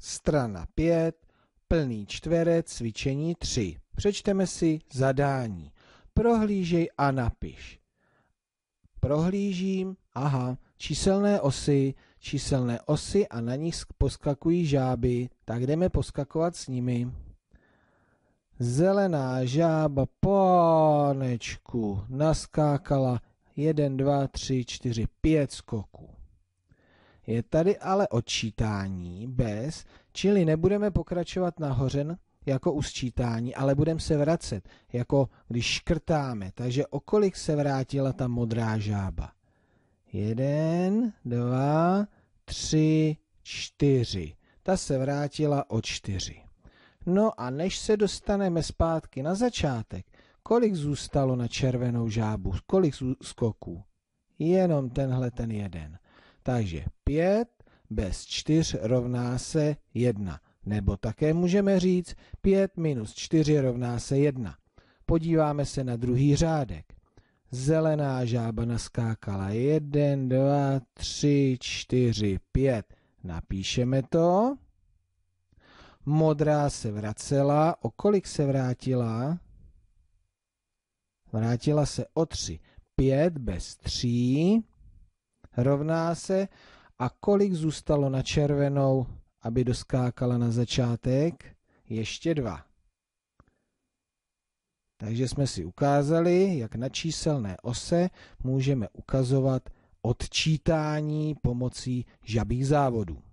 Strana 5, plný čtverec, cvičení 3. Přečteme si zadání. Prohlížej a napiš. Prohlížím, aha, číselné osy, číselné osy a na nich poskakují žáby, tak jdeme poskakovat s nimi. Zelená žába ponečku naskákala 1, 2, 3, 4, 5 skoků. Je tady ale odčítání bez, čili nebudeme pokračovat nahoře jako u sčítání, ale budeme se vracet, jako když škrtáme. Takže okolik se vrátila ta modrá žába? Jeden, dva, tři, čtyři. Ta se vrátila o čtyři. No a než se dostaneme zpátky na začátek, kolik zůstalo na červenou žábu, kolik skoků? Jenom tenhle ten jeden takže 5 bez 4 rovná se 1. Nebo také můžeme říct 5 minus 4 rovná se 1. Podíváme se na druhý řádek. Zelená žába naskákala 1, 2, 3, 4, 5. Napíšeme to. Modrá se vracela. O kolik se vrátila? Vrátila se o 3. 5 bez 3 rovná se a kolik zůstalo na červenou, aby doskákala na začátek? Ještě dva. Takže jsme si ukázali, jak na číselné ose můžeme ukazovat odčítání pomocí žabých závodů.